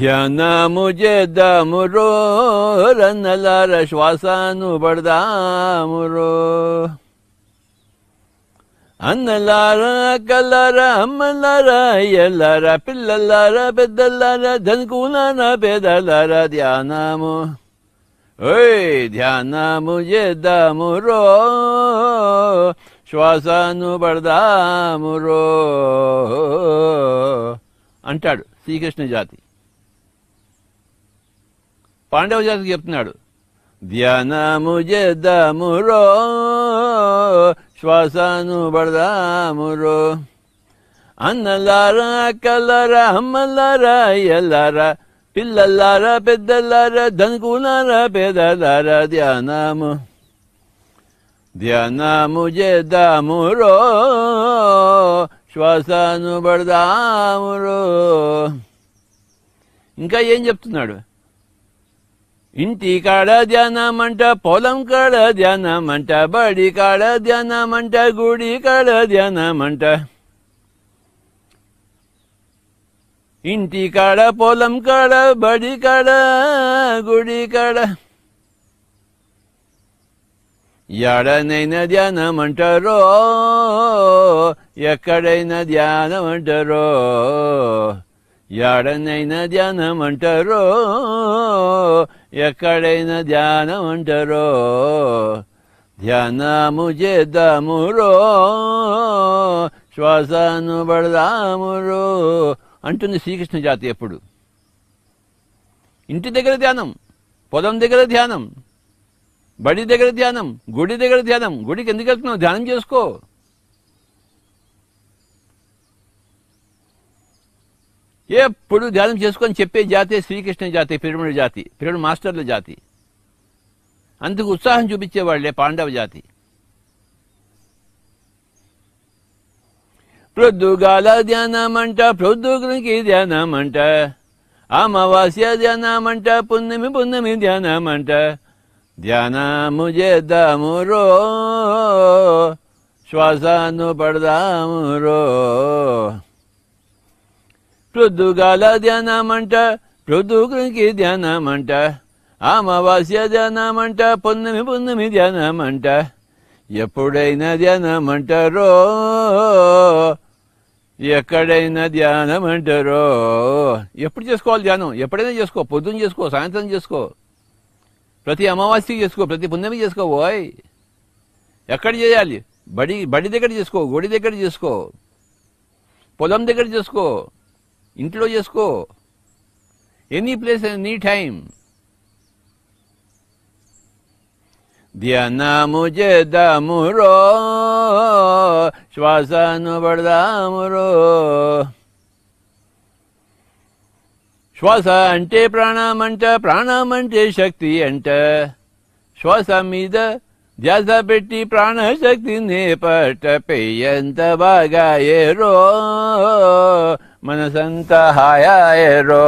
ధ్యానము చేద్దాము రో రన్నలార శ్వాసను పడదాము రో అన్నలార కల్లర అమ్మలార ఎల్లర పిల్లలార పెద్దలార ధనుకులార పేదలార ధ్యానము ఓయ్ ధ్యానము చేద్దాము రో శ్వాసను పడదాము రో అంటాడు శ్రీకృష్ణ జాతి పాండవ జాతి చెప్తున్నాడు ధ్యానము చేద్దాము రో శ్వాసను పడదాము రో అన్నలారా కలరా అమ్మలారా ఎల్లారా పిల్లల్లారా పెద్దల్లారా దనుకున్నారా పేదలారా ధ్యానము ధ్యానము చేద్దాము రో శ్వాసను పడదాము రో ఇంకా ఏం చెప్తున్నాడు ఇంటి కాడ అంట పొలం కాడ అంట బడి కాడ అంట గుడి కాడ అంట ఇంటి కాడ పొలం కాడ బడి కాడ గుడి కాడ ఎడనైనా ధ్యానం అంటారో ఎక్కడైనా ధ్యానం అంటారో ఎడనైనా ధ్యానం అంటారో ఎక్కడైనా ధ్యానం అంటారో ధ్యానము చేద్దామురో శ్వాసను పడదామురో అంటుంది శ్రీకృష్ణ జాతి ఎప్పుడు ఇంటి దగ్గర ధ్యానం పొలం దగ్గర ధ్యానం బడి దగ్గర ధ్యానం గుడి దగ్గర ధ్యానం గుడికి ఎందుకు వెళ్తున్నావు ధ్యానం చేసుకో ఎప్పుడు ధ్యానం చేసుకొని చెప్పే జాతి శ్రీకృష్ణ జాతి పిరమిడ్ జాతి పిరమిడ్ మాస్టర్ల జాతి అందుకు ఉత్సాహం చూపించేవాళ్లే పాండవ జాతి ప్రొద్దుగాల ధ్యానమంట ప్రొద్దుగునికి ధ్యానమంట అమావాస్య ధ్యానమంట పున్నమి పున్నమి ధ్యానమంట ధ్యానము చేద్దాము రో శ్వాసను పడదాము రో ప్రొద్దుగాల ధ్యానమంట ప్రొద్దుగునికి ధ్యానమంట అమావాస్య ధ్యానమంట పున్నమి పున్నమి ధ్యానమంట ఎప్పుడైనా ధ్యానమంటారో ఎక్కడైనా ధ్యానం అంటారో ఎప్పుడు చేసుకోవాలి ధ్యానం ఎప్పుడైనా చేసుకో పొద్దున్న చేసుకో సాయంత్రం చేసుకో ప్రతి అమావాస్యకి చేసుకో ప్రతి పుణ్యమి చేసుకో ఎక్కడ చేయాలి బడి బడి దగ్గర చేసుకో గుడి దగ్గర చేసుకో పొలం దగ్గర చేసుకో ఇంట్లో చేసుకో ఎనీ ప్లేస్ ఎనీ టైం ధ్యానము చేద్దాము రో ಶ್ವಾಸನು ಬಡದೋ ಶ್ವಾಸ ಅಂಟೆ ಪ್ರಾಣ ಮಂಟೆ ಶಕ್ತಿ ಅಂಟ ಶ್ವಾಸ ಮೀದ ಜಾಸ್ತ ಪೆಟ್ಟಿ ಪ್ರಾಣ ಶಕ್ತಿ ನೇಪಟ ಭಾಗ ಏರೋ ಮನಸಂತ ಏರೋ